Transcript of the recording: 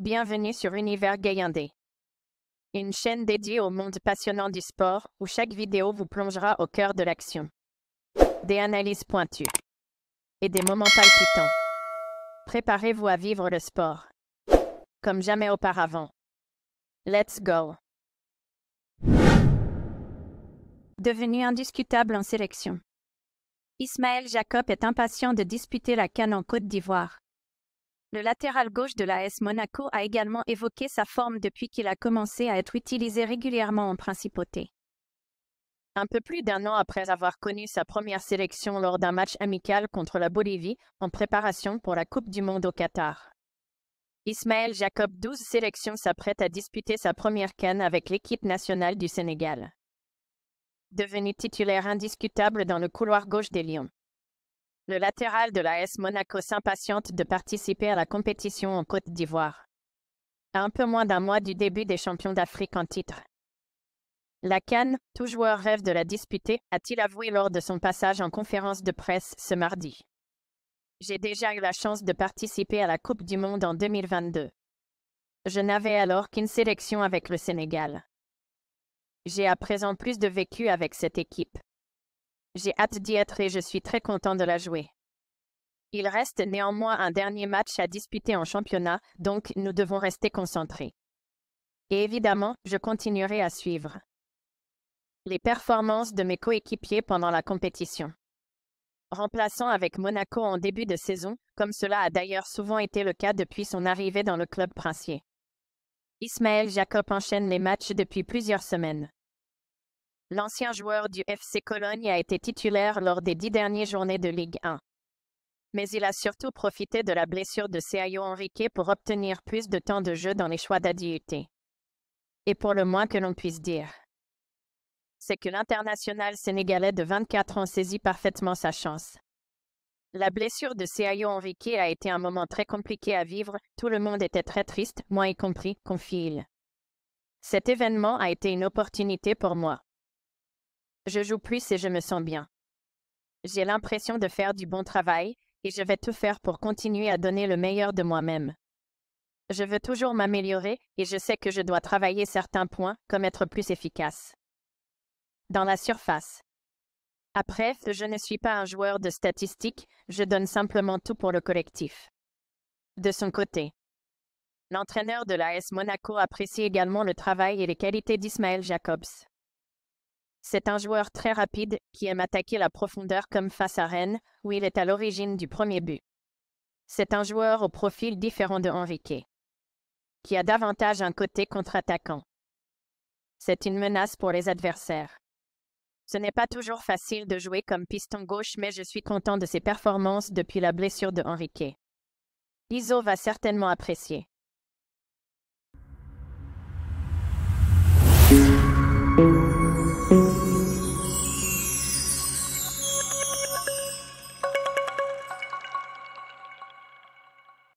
Bienvenue sur Univers Gayandé. Une chaîne dédiée au monde passionnant du sport où chaque vidéo vous plongera au cœur de l'action. Des analyses pointues et des moments palpitants. Préparez-vous à vivre le sport comme jamais auparavant. Let's go. Devenu indiscutable en sélection. Ismaël Jacob est impatient de disputer la canne en Côte d'Ivoire. Le latéral gauche de l'AS Monaco a également évoqué sa forme depuis qu'il a commencé à être utilisé régulièrement en principauté. Un peu plus d'un an après avoir connu sa première sélection lors d'un match amical contre la Bolivie en préparation pour la Coupe du Monde au Qatar. Ismaël Jacob, 12 sélections, s'apprête à disputer sa première canne avec l'équipe nationale du Sénégal. Devenu titulaire indiscutable dans le couloir gauche des Lions. Le latéral de la S Monaco s'impatiente de participer à la compétition en Côte d'Ivoire. À un peu moins d'un mois du début des champions d'Afrique en titre. La Cannes, tout joueur rêve de la disputer, a-t-il avoué lors de son passage en conférence de presse ce mardi. J'ai déjà eu la chance de participer à la Coupe du Monde en 2022. Je n'avais alors qu'une sélection avec le Sénégal. J'ai à présent plus de vécu avec cette équipe. J'ai hâte d'y être et je suis très content de la jouer. Il reste néanmoins un dernier match à disputer en championnat, donc nous devons rester concentrés. Et évidemment, je continuerai à suivre les performances de mes coéquipiers pendant la compétition. Remplaçant avec Monaco en début de saison, comme cela a d'ailleurs souvent été le cas depuis son arrivée dans le club princier. Ismaël Jacob enchaîne les matchs depuis plusieurs semaines. L'ancien joueur du FC Cologne a été titulaire lors des dix dernières journées de Ligue 1. Mais il a surtout profité de la blessure de Caio Enrique pour obtenir plus de temps de jeu dans les choix d'ADUT. Et pour le moins que l'on puisse dire, c'est que l'international sénégalais de 24 ans saisit parfaitement sa chance. La blessure de Caio Enrique a été un moment très compliqué à vivre, tout le monde était très triste, moi y compris, confie-il. Cet événement a été une opportunité pour moi. Je joue plus et je me sens bien. J'ai l'impression de faire du bon travail, et je vais tout faire pour continuer à donner le meilleur de moi-même. Je veux toujours m'améliorer, et je sais que je dois travailler certains points, comme être plus efficace. Dans la surface. Après, je ne suis pas un joueur de statistiques, je donne simplement tout pour le collectif. De son côté. L'entraîneur de l'AS Monaco apprécie également le travail et les qualités d'Ismaël Jacobs. C'est un joueur très rapide qui aime attaquer la profondeur comme face à Rennes, où il est à l'origine du premier but. C'est un joueur au profil différent de Henrique, qui a davantage un côté contre-attaquant. C'est une menace pour les adversaires. Ce n'est pas toujours facile de jouer comme piston gauche, mais je suis content de ses performances depuis la blessure de Henrique. Iso va certainement apprécier.